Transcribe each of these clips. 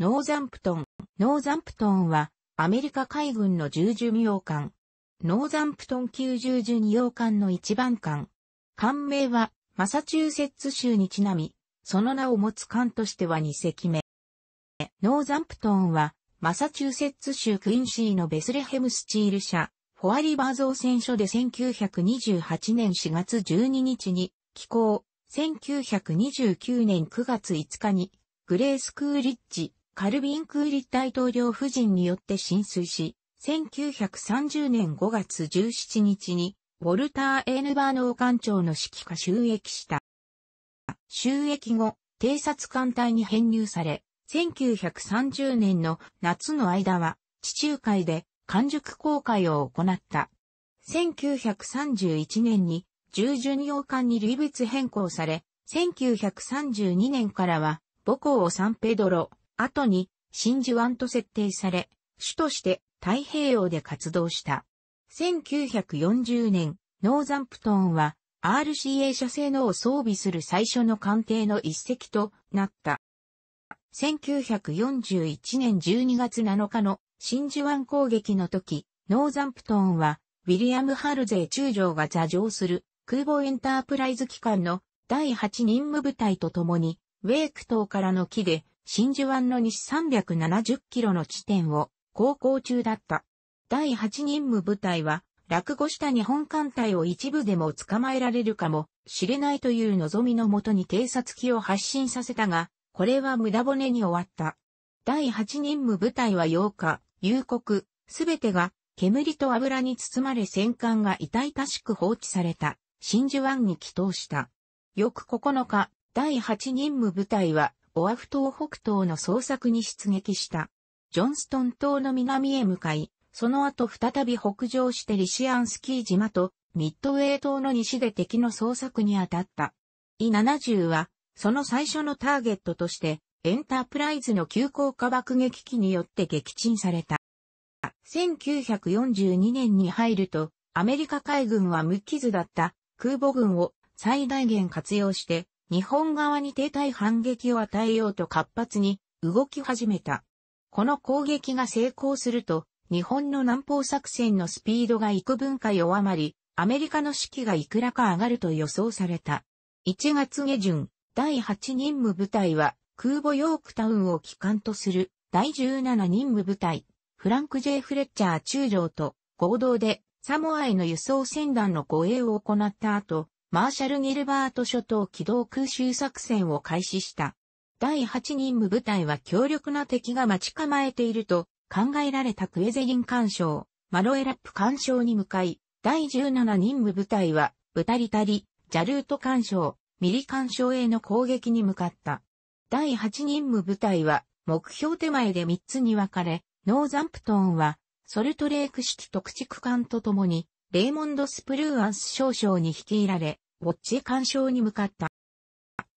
ノーザンプトン。ノーザンプトンは、アメリカ海軍の従巡洋艦。ノーザンプトン級従巡洋艦の一番艦。艦名は、マサチューセッツ州にちなみ、その名を持つ艦としては2隻目。ノーザンプトンは、マサチューセッツ州クインシーのベスレヘムスチール社、フォアリバー造船所で1928年4月12日に、寄港、1929年9月5日に、グレース・クーリッジ、カルビンクーリ大統領夫人によって浸水し、1930年5月17日に、ウォルター・エーヌバー農艦長の指揮下収益した。収益後、偵察艦隊に編入され、1930年の夏の間は、地中海で完熟航海を行った。1931年に従順洋艦に類別変更され、1932年からは母港をサンペドロ、後に真珠湾と設定され、主として太平洋で活動した。1940年、ノーザンプトンは RCA 社製のを装備する最初の艦艇の一隻となった。1941年12月7日の真珠湾攻撃の時、ノーザンプトンは、ウィリアム・ハルゼー中将が座上する空母エンタープライズ機関の第8任務部隊と共に、ウェイク島からの木で真珠湾の西370キロの地点を航行中だった。第8任務部隊は、落語した日本艦隊を一部でも捕まえられるかもしれないという望みのもとに偵察機を発進させたが、これは無駄骨に終わった。第8任務部隊は8日、夕刻、すべてが煙と油に包まれ戦艦が痛々しく放置された、真珠湾に帰投した。翌9日、第8任務部隊はオアフ島北東の捜索に出撃した。ジョンストン島の南へ向かい、その後再び北上してリシアンスキー島とミッドウェー島の西で敵の捜索に当たった。E70 は、その最初のターゲットとして、エンタープライズの急降下爆撃機によって撃沈された。1942年に入ると、アメリカ海軍は無傷だった空母軍を最大限活用して、日本側に停滞反撃を与えようと活発に動き始めた。この攻撃が成功すると、日本の南方作戦のスピードが幾分か弱まり、アメリカの士気がいくらか上がると予想された。1月下旬、第8任務部隊は空母ヨークタウンを機関とする第17任務部隊、フランク・ジェイフレッチャー中将と合同でサモアへの輸送船団の護衛を行った後、マーシャル・ギルバート諸島機動空襲作戦を開始した。第8任務部隊は強力な敵が待ち構えていると考えられたクエゼリン干渉、マロエラップ干渉に向かい、第17任務部隊はブタリタリ、ジャルート干渉、ミリ干渉への攻撃に向かった。第8任務部隊は目標手前で3つに分かれ、ノーザンプトンはソルトレーク式特地艦と共にレイモンド・スプルーアンス少将に率いられ、ウォッチ干渉に向かった。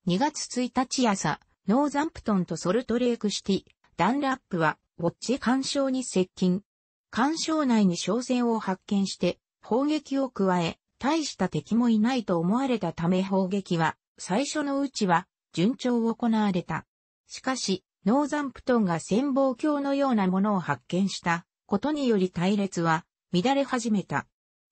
2月1日朝、ノーザンプトンとソルトレークシティ、ダンラップは、ウォッチ干渉に接近。干渉内に商船を発見して、砲撃を加え、大した敵もいないと思われたため砲撃は、最初のうちは、順調行われた。しかし、ノーザンプトンが潜望鏡のようなものを発見したことにより隊列は乱れ始めた。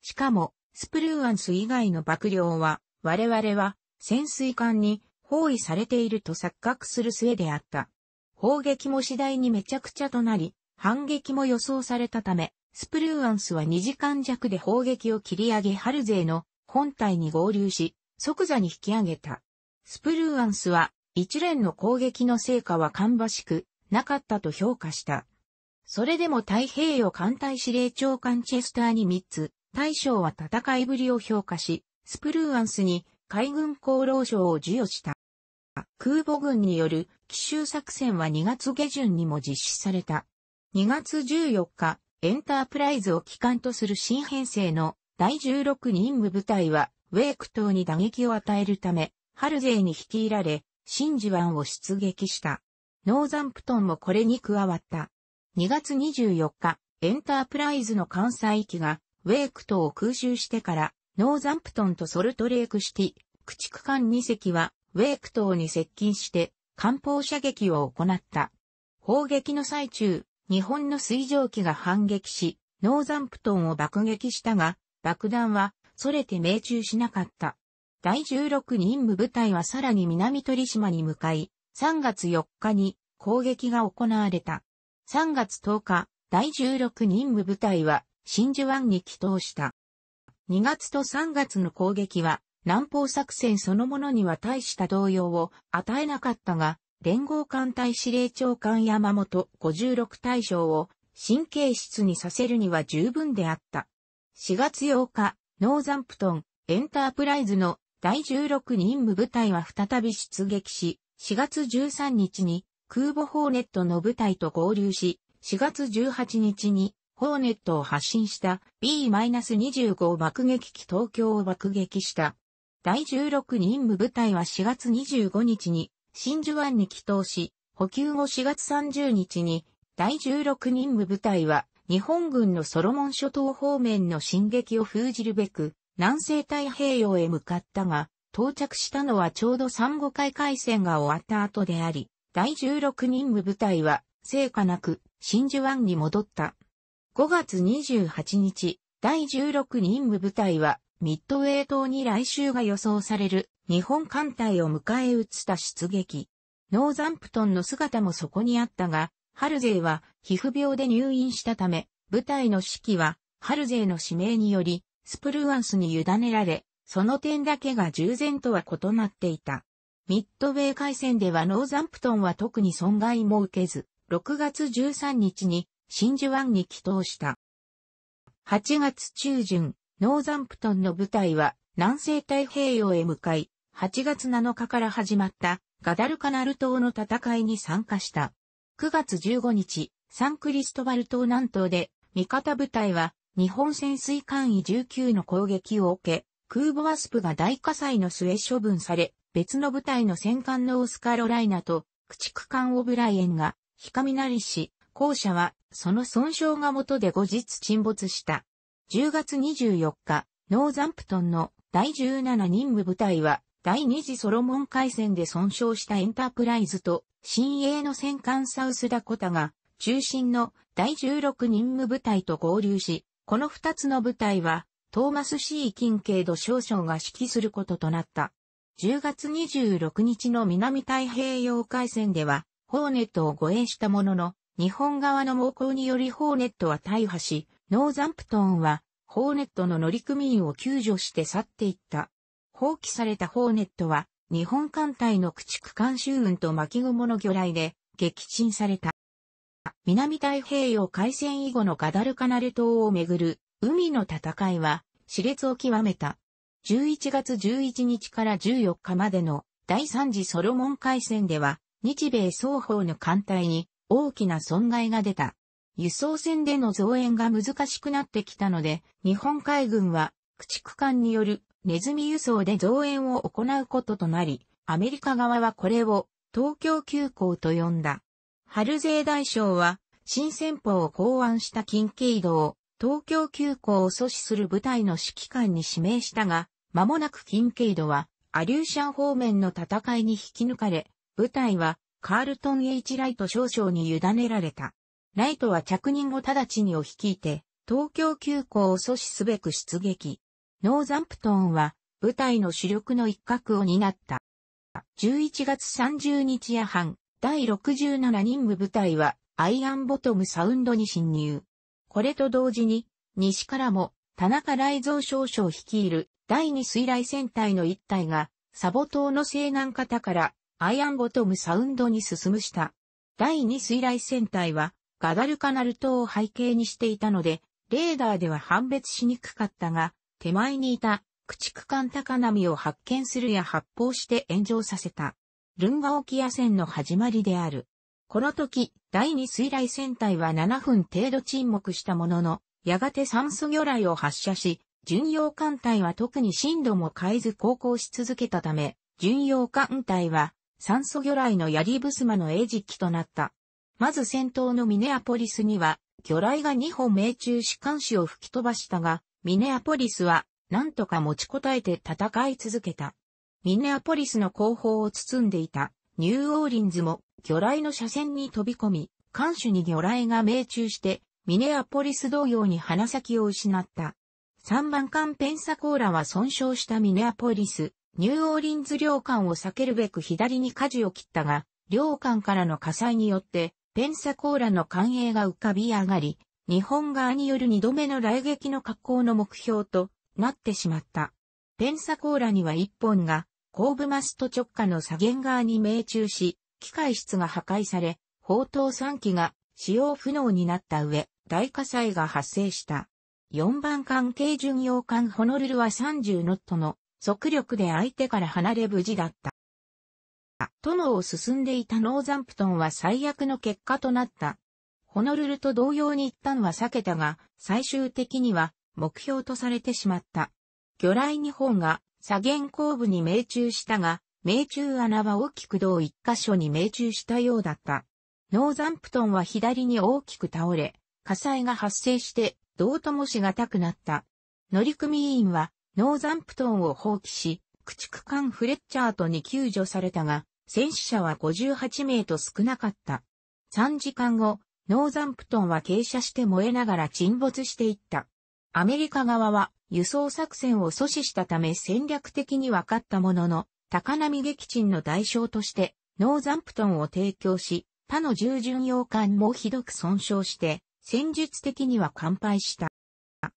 しかも、スプルーアンス以外の爆料は、我々は潜水艦に包囲されていると錯覚する末であった。砲撃も次第にめちゃくちゃとなり、反撃も予想されたため、スプルーアンスは2時間弱で砲撃を切り上げハルゼーの本体に合流し、即座に引き上げた。スプルーアンスは一連の攻撃の成果は芳しくなかったと評価した。それでも太平洋艦隊司令長官チェスターに3つ、大将は戦いぶりを評価し、スプルーアンスに海軍功労賞を授与した。空母軍による奇襲作戦は2月下旬にも実施された。2月14日、エンタープライズを機関とする新編成の第16任務部隊は、ウェイク島に打撃を与えるため、ハルゼイに率いられ、ンジ湾を出撃した。ノーザンプトンもこれに加わった。2月24日、エンタープライズの艦載機がウェイクトを空襲してから、ノーザンプトンとソルトレークシティ、駆逐艦2隻は、ウェイク島に接近して、艦砲射撃を行った。砲撃の最中、日本の水蒸気が反撃し、ノーザンプトンを爆撃したが、爆弾は、それて命中しなかった。第16任務部隊はさらに南鳥島に向かい、3月4日に攻撃が行われた。3月10日、第16任務部隊は真珠湾に帰投した。2月と3月の攻撃は、南方作戦そのものには大した動揺を与えなかったが、連合艦隊司令長官山本56大将を神経質にさせるには十分であった。4月8日、ノーザンプトン、エンタープライズの第16任務部隊は再び出撃し、4月13日に空母ホーネットの部隊と合流し、4月18日にホーネットを発信した B-25 爆撃機東京を爆撃した。第16任務部隊は4月25日に真珠湾に帰投し、補給後4月30日に第16任務部隊は日本軍のソロモン諸島方面の進撃を封じるべく南西太平洋へ向かったが、到着したのはちょうど3。5海海戦が終わった後であり、第16任務部隊は成果なく真珠湾に戻った。5月28日、第16任務部隊は、ミッドウェー島に来週が予想される日本艦隊を迎え撃つた出撃。ノーザンプトンの姿もそこにあったが、ハルゼイは皮膚病で入院したため、部隊の指揮はハルゼイの指名により、スプルワンスに委ねられ、その点だけが従前とは異なっていた。ミッドウェー海戦ではノーザンプトンは特に損害も受けず、6月13日に真珠湾に帰投した。8月中旬、ノーザンプトンの部隊は南西太平洋へ向かい、8月7日から始まったガダルカナル島の戦いに参加した。9月15日、サンクリストバル島南東で、味方部隊は日本潜水艦位19の攻撃を受け、空母ワスプが大火災の末処分され、別の部隊の戦艦のオスカロライナと駆逐艦オブライエンが、ひかみなりし、校舎は、その損傷が元で後日沈没した。10月24日、ノーザンプトンの第17任務部隊は、第二次ソロモン海戦で損傷したエンタープライズと、新鋭の戦艦サウスダコタが、中心の第16任務部隊と合流し、この二つの部隊は、トーマス C. 近景度少将が指揮することとなった。10月26日の南太平洋海戦では、ホーネットを護衛したものの、日本側の猛攻によりホーネットは大破し、ノーザンプトンは、ホーネットの乗組員を救助して去っていった。放棄されたホーネットは、日本艦隊の駆逐艦襲運と巻雲の魚雷で撃沈された。南太平洋海戦以後のガダルカナル島をめぐる海の戦いは熾烈を極めた。11月11日から14日までの第3次ソロモン海戦では日米双方の艦隊に大きな損害が出た。輸送船での増援が難しくなってきたので、日本海軍は駆逐艦によるネズミ輸送で増援を行うこととなり、アメリカ側はこれを東京急行と呼んだ。春税大将は新戦法を考案した近畿移動を東京急行を阻止する部隊の指揮官に指名したが、間もなく近畿移動はアリューシャン方面の戦いに引き抜かれ、部隊はカールトン・エイチ・ライト少将に委ねられた。ライトは着任後直ちにを率いて、東京急行を阻止すべく出撃。ノーザンプトンは、部隊の主力の一角を担った。11月30日夜半、第67任務部隊は、アイアンボトムサウンドに侵入。これと同時に、西からも、田中雷蔵少将率いる第2水雷戦隊の一隊が、サボ島の西南方からアイアンボトムサウンドに進むした。第二水雷戦隊は、ガダルカナル島を背景にしていたので、レーダーでは判別しにくかったが、手前にいた駆逐艦高波を発見するや発砲して炎上させた。ルンガ沖野戦の始まりである。この時、第二水雷戦隊は7分程度沈黙したものの、やがて酸素魚雷を発射し、巡洋艦隊は特に深度も変えず航行し続けたため、巡洋艦隊は酸素魚雷の槍ブスマの餌食となった。まず戦闘のミネアポリスには、魚雷が2本命中し艦視を吹き飛ばしたが、ミネアポリスは、なんとか持ちこたえて戦い続けた。ミネアポリスの後方を包んでいた、ニューオーリンズも、魚雷の射線に飛び込み、艦首に魚雷が命中して、ミネアポリス同様に鼻先を失った。3番艦ペンサコーラは損傷したミネアポリス、ニューオーリンズ領館を避けるべく左に舵を切ったが、領館からの火災によって、ペンサコーラの艦影が浮かび上がり、日本側による二度目の来撃の格好の目標となってしまった。ペンサコーラには一本が、後部マスト直下の左舷側に命中し、機械室が破壊され、砲塔3機が使用不能になった上、大火災が発生した。4番艦軽巡洋艦ホノルルは30ノットの速力で相手から離れ無事だった。殿を進んでいたノーザンプトンは最悪の結果となった。ホノルルと同様に一旦は避けたが、最終的には目標とされてしまった。魚雷日本が左舷後部に命中したが、命中穴は大きく同一箇所に命中したようだった。ノーザンプトンは左に大きく倒れ、火災が発生して、どうともしがたくなった。乗組員はノーザンプトンを放棄し、駆逐艦フレッチャートに救助されたが、戦死者は58名と少なかった。3時間後、ノーザンプトンは傾斜して燃えながら沈没していった。アメリカ側は輸送作戦を阻止したため戦略的に分かったものの、高波撃沈の代償として、ノーザンプトンを提供し、他の従巡洋艦もひどく損傷して、戦術的には完敗した。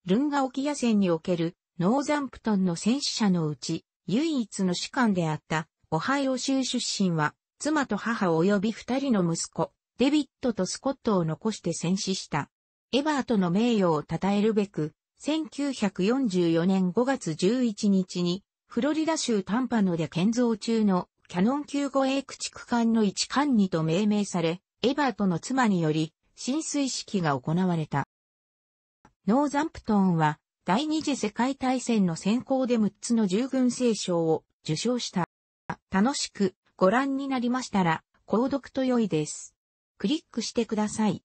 ルンガ沖野戦におけるノーザンプトンの戦死者のうち、唯一の士官であった、オハイオ州出身は、妻と母及び二人の息子、デビットとスコットを残して戦死した。エバートの名誉を称えるべく、1944年5月11日に、フロリダ州タンパノで建造中のキャノン級護衛駆逐艦の一艦にと命名され、エバートの妻により、浸水式が行われた。ノーザンプトンは、第二次世界大戦の先行で6つの従軍聖賞を受賞した。楽しくご覧になりましたら、購読と良いです。クリックしてください。